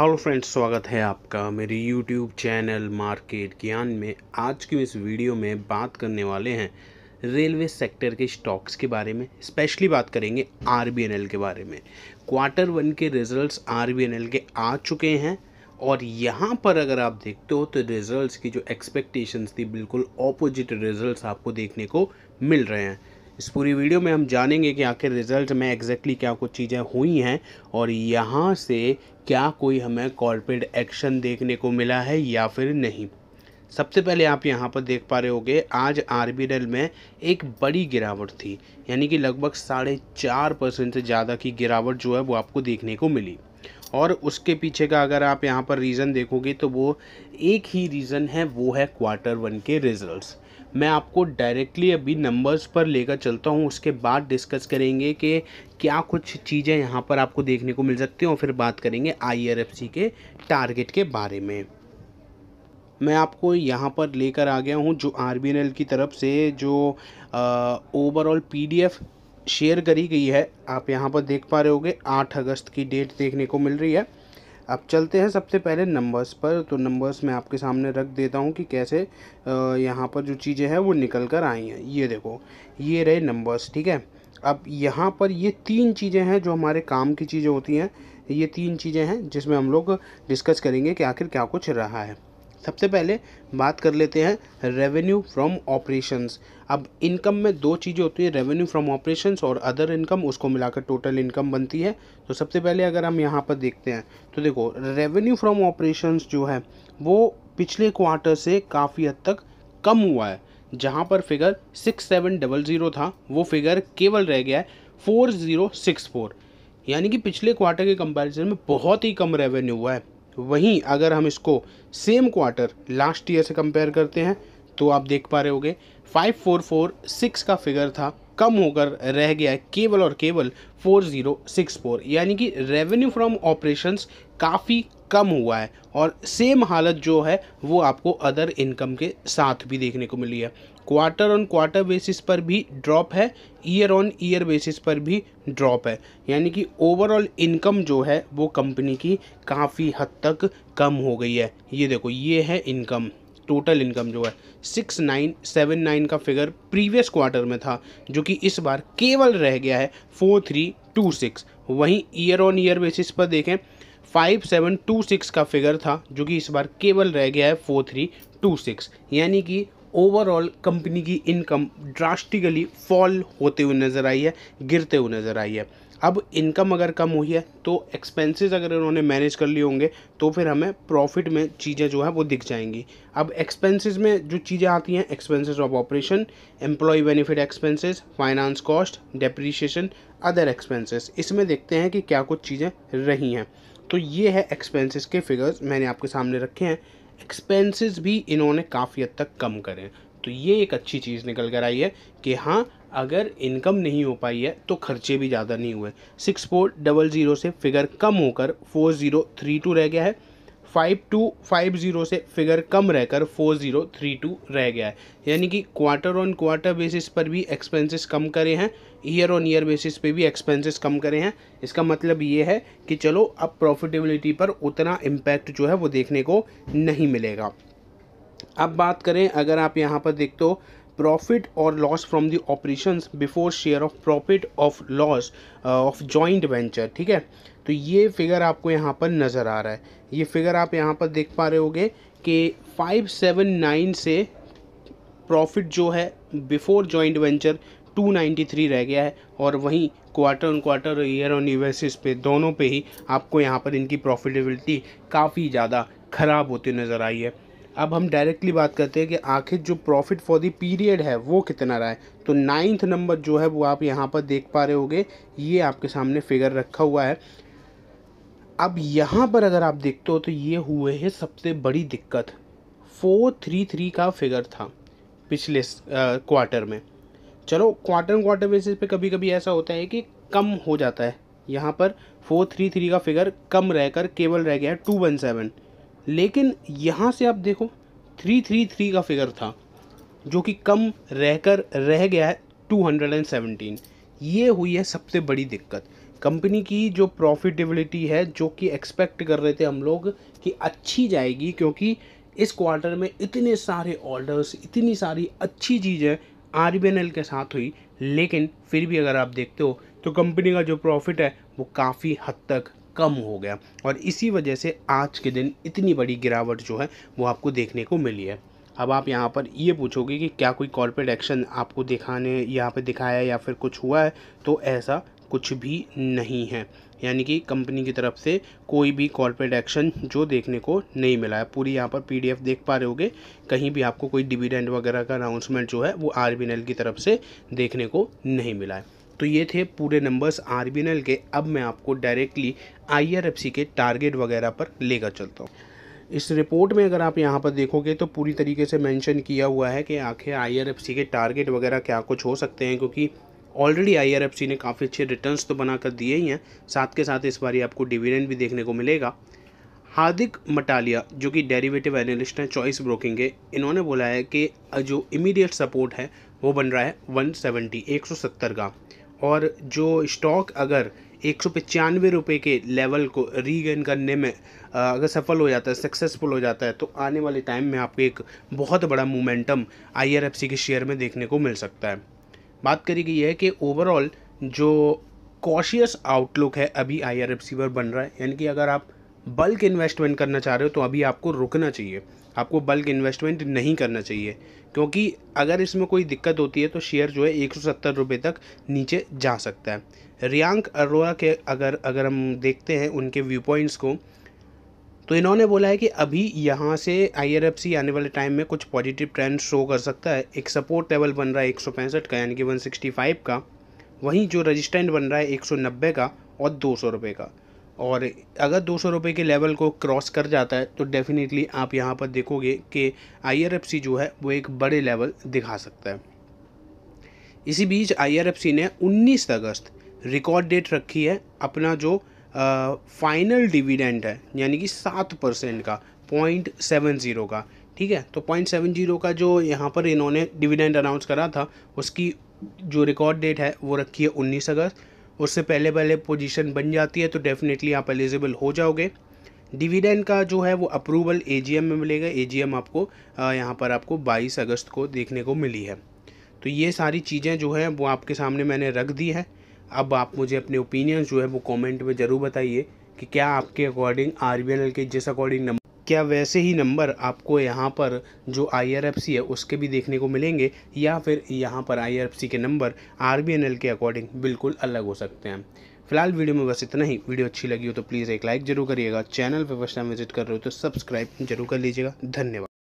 hello friends स्वागत है आपका मेरी यूट्यूब चैनल मार्केट ज्ञान में आज की इस वीडियो में बात करने वाले हैं रेलवे सेक्टर के स्टॉक्स के बारे में स्पेशली बात करेंगे आर के बारे में क्वार्टर वन के रिजल्ट्स आर के आ चुके हैं और यहाँ पर अगर आप देखते हो तो रिजल्ट्स की जो एक्सपेक्टेशंस थी बिल्कुल ऑपोजिट रिजल्ट्स आपको देखने को मिल रहे हैं इस पूरी वीडियो में हम जानेंगे कि आखिर रिज़ल्ट में एग्जैक्टली क्या कुछ चीज़ें हुई हैं और यहाँ से क्या कोई हमें कॉर्पोरेट एक्शन देखने को मिला है या फिर नहीं सबसे पहले आप यहाँ पर देख पा रहे होगे आज आर में एक बड़ी गिरावट थी यानी कि लगभग साढ़े चार परसेंट से ज़्यादा की गिरावट जो है वो आपको देखने को मिली और उसके पीछे का अगर आप यहाँ पर रीज़न देखोगे तो वो एक ही रीज़न है वो है क्वार्टर वन के रिज़ल्ट्स मैं आपको डायरेक्टली अभी नंबर्स पर लेकर चलता हूँ उसके बाद डिस्कस करेंगे कि क्या कुछ चीज़ें यहाँ पर आपको देखने को मिल सकती हैं और फिर बात करेंगे आई के टारगेट के बारे में मैं आपको यहाँ पर लेकर आ गया हूँ जो आर की तरफ से जो ओवरऑल पी शेयर करी गई है आप यहाँ पर देख पा रहे होगे 8 अगस्त की डेट देखने को मिल रही है अब चलते हैं सबसे पहले नंबर्स पर तो नंबर्स मैं आपके सामने रख देता हूँ कि कैसे यहाँ पर जो चीज़ें हैं वो निकल कर आई हैं ये देखो ये रहे नंबर्स ठीक है अब यहाँ पर ये तीन चीज़ें हैं जो हमारे काम की चीज़ें होती हैं ये तीन चीज़ें हैं जिसमें हम लोग डिस्कस करेंगे कि आखिर क्या कुछ रहा है सबसे पहले बात कर लेते हैं रेवेन्यू फ्रॉम ऑपरेशंस अब इनकम में दो चीज़ें होती है रेवेन्यू फ्रॉम ऑपरेशंस और अदर इनकम उसको मिलाकर टोटल इनकम बनती है तो सबसे पहले अगर हम यहाँ पर देखते हैं तो देखो रेवेन्यू फ्रॉम ऑपरेशंस जो है वो पिछले क्वार्टर से काफ़ी हद तक कम हुआ है जहाँ पर figure six seven double zero था वो फिगर केवल रह गया है फोर ज़ीरो सिक्स फोर यानी कि पिछले क्वार्टर के कंपैरिजन में बहुत ही कम रेवेन्यू हुआ है वहीं अगर हम इसको सेम क्वार्टर लास्ट ईयर से कंपेयर करते हैं तो आप देख पा रहे होगे 5446 का फिगर था कम होकर रह गया है केवल और केवल 4064 यानी कि रेवेन्यू फ्रॉम ऑपरेशंस काफ़ी कम हुआ है और सेम हालत जो है वो आपको अदर इनकम के साथ भी देखने को मिली है क्वार्टर ऑन क्वार्टर बेसिस पर भी ड्रॉप है ईयर ऑन ईयर बेसिस पर भी ड्रॉप है यानी कि ओवरऑल इनकम जो है वो कंपनी की काफ़ी हद तक कम हो गई है ये देखो ये है इनकम टोटल इनकम जो है सिक्स नाइन सेवन नाइन का फिगर प्रीवियस क्वार्टर में था जो कि इस बार केवल रह गया है फोर थ्री टू सिक्स वहीं ईयर ऑन ईयर बेसिस पर देखें फाइव सेवन टू सिक्स का फिगर था जो कि इस बार केवल रह गया है फोर थ्री टू सिक्स यानी कि ओवरऑल कंपनी की इनकम ड्रास्टिकली फॉल होते हुए नज़र आई है गिरते हुए नज़र आई है अब इनकम अगर कम हुई है तो एक्सपेंसेस अगर इन्होंने मैनेज कर लिए होंगे तो फिर हमें प्रॉफिट में चीज़ें जो है वो दिख जाएंगी अब एक्सपेंसेस में जो चीज़ें आती हैं expenses of operation employ benefit expenses finance cost depreciation other expenses इसमें देखते हैं कि क्या कुछ चीज़ें रही हैं तो ये है एक्सपेंसिस के फिगर्स मैंने आपके सामने रखे हैं एक्सपेंसेस भी इन्होंने काफ़ी हद तक कम करें तो ये एक अच्छी चीज़ निकल कर आई है कि हाँ अगर इनकम नहीं हो पाई है तो खर्चे भी ज़्यादा नहीं हुए सिक्स फोर डबल ज़ीरो से फिगर कम होकर फोर ज़ीरो थ्री टू रह गया है फाइव टू फाइव ज़ीरो से फिगर कम रहकर फोर ज़ीरो थ्री टू रह गया है यानी कि क्वार्टर ऑन क्वार्टर बेसिस पर भी एक्सपेंसेस कम करे हैं ईयर ऑन ईयर बेसिस पे भी एक्सपेंसेस कम करे हैं इसका मतलब ये है कि चलो अब प्रॉफिटेबिलिटी पर उतना इम्पैक्ट जो है वो देखने को नहीं मिलेगा अब बात करें अगर आप यहाँ पर देखते हो प्रॉफिट और loss from the operations before share of profit of loss of joint venture ठीक है तो ये फिगर आपको यहाँ पर नज़र आ रहा है ये फिगर आप यहाँ पर देख पा रहे होगे कि 579 से प्रॉफिट जो है बिफोर जॉइंट वेंचर 293 रह गया है और वहीं क्वार्टर ऑन क्वार्टर और ईयर ऑन ईयर बेसिस पे दोनों पे ही आपको यहाँ पर इनकी प्रॉफिटेबिलिटी काफ़ी ज़्यादा ख़राब होती नज़र आई है अब हम डायरेक्टली बात करते हैं कि आखिर जो प्रॉफिट फॉर दी पीरियड है वो कितना रहा है तो नाइन्थ नंबर जो है वो आप यहाँ पर देख पा रहे होगे ये आपके सामने फिगर रखा हुआ है अब यहाँ पर अगर आप देखते हो तो ये हुए हैं सबसे बड़ी दिक्कत फोर थ्री थ्री का फिगर था पिछले क्वार्टर में चलो क्वार्टर क्वार्टर बेसिस पे कभी कभी ऐसा होता है कि कम हो जाता है यहाँ पर फोर थ्री थ्री का फिगर कम रहकर केवल रह गया टू वन सेवन लेकिन यहाँ से आप देखो थ्री थ्री थ्री का फिगर था जो कि कम रहकर रह गया है टू हंड्रेड एंड सेवनटीन ये हुई है सबसे बड़ी दिक्कत कंपनी की जो प्रॉफिटेबिलिटी है जो कि एक्सपेक्ट कर रहे थे हम लोग कि अच्छी जाएगी क्योंकि इस क्वार्टर में इतने सारे ऑर्डर्स इतनी सारी अच्छी चीज़ें आर के साथ हुई लेकिन फिर भी अगर आप देखते हो तो कंपनी का जो प्रॉफिट है वो काफ़ी हद तक कम हो गया और इसी वजह से आज के दिन इतनी बड़ी गिरावट जो है वो आपको देखने को मिली है अब आप यहाँ पर ये पूछोगे कि क्या कोई कॉर्पोरेट एक्शन आपको दिखाने यहाँ पे दिखाया या फिर कुछ हुआ है तो ऐसा कुछ भी नहीं है यानी कि कंपनी की तरफ से कोई भी कॉरपोरेट एक्शन जो देखने को नहीं मिला है पूरी यहाँ पर पीडीएफ देख पा रहे होगे कहीं भी आपको कोई डिविडेंड वगैरह का अनाउंसमेंट जो है वो आर की तरफ से देखने को नहीं मिला है तो ये थे पूरे नंबर्स आर के अब मैं आपको डायरेक्टली आई के टारगेट वगैरह पर लेकर चलता हूँ इस रिपोर्ट में अगर आप यहाँ पर देखोगे तो पूरी तरीके से मेंशन किया हुआ है कि आखिर आईआरएफसी के टारगेट वगैरह क्या कुछ हो सकते हैं क्योंकि ऑलरेडी आईआरएफसी ने काफ़ी अच्छे रिटर्न्स तो बनाकर दिए ही हैं साथ के साथ इस बारी आपको डिविडेंड भी देखने को मिलेगा हार्दिक मटालिया जो कि डेरिवेटिव एनालिस्ट हैं चॉइस ब्रोकिंग के इन्होंने बोला है कि जो इमीडिएट सपोर्ट है वो बन रहा है 170 170 का और जो स्टॉक अगर एक सौ पचानवे रुपये के लेवल को रीगेन करने में अगर सफल हो जाता है सक्सेसफुल हो जाता है तो आने वाले टाइम में आपको एक बहुत बड़ा मोमेंटम सी के शेयर में देखने को मिल सकता है बात करी गई है कि ओवरऑल जो कॉशियस आउटलुक है अभी आई आर पर बन रहा है यानी कि अगर आप बल्क इन्वेस्टमेंट करना चाह रहे हो तो अभी आपको रुकना चाहिए आपको बल्क इन्वेस्टमेंट नहीं करना चाहिए क्योंकि अगर इसमें कोई दिक्कत होती है तो शेयर जो है एक सौ तक नीचे जा सकता है रियांक अरोरा के अगर अगर हम देखते हैं उनके व्यू पॉइंट्स को तो इन्होंने बोला है कि अभी यहाँ से आई आने वाले टाइम में कुछ पॉजिटिव ट्रेंड शो कर सकता है एक सपोर्ट लेवल बन रहा है एक का यानी कि वन का वहीं जो रजिस्टेंट बन रहा है एक का और दो सौ रुपये का और अगर दो सौ रुपये के लेवल को क्रॉस कर जाता है तो डेफिनेटली आप यहाँ पर देखोगे कि आई जो है वो एक बड़े लेवल दिखा सकता है इसी बीच आई ने उन्नीस अगस्त रिकॉर्ड डेट रखी है अपना जो फाइनल डिविडेंड है यानी कि सात परसेंट का पॉइंट सेवन ज़ीरो का ठीक है तो पॉइंट सेवन जीरो का जो यहाँ पर इन्होंने डिविडेंड अनाउंस करा था उसकी जो रिकॉर्ड डेट है वो रखी है उन्नीस अगस्त उससे पहले पहले पोजीशन बन जाती है तो डेफिनेटली आप एलिजिबल हो जाओगे डिविडेंड का जो है वो अप्रूवल एजीएम में मिलेगा एजीएम आपको यहाँ पर आपको 22 अगस्त को देखने को मिली है तो ये सारी चीज़ें जो है वो आपके सामने मैंने रख दी है अब आप मुझे अपने ओपिनियन जो है वो कमेंट में ज़रूर बताइए कि क्या आपके अकॉर्डिंग आर के जिस अकॉर्डिंग नंबर क्या वैसे ही नंबर आपको यहाँ पर जो आई है उसके भी देखने को मिलेंगे या फिर यहाँ पर आई के नंबर आर के अकॉर्डिंग बिल्कुल अलग हो सकते हैं फिलहाल वीडियो में बस इतना ही वीडियो अच्छी लगी हो तो प्लीज़ एक लाइक जरूर करिएगा चैनल पर फर्स्ट टाइम विजिट कर रहे हो तो सब्सक्राइब जरूर कर लीजिएगा धन्यवाद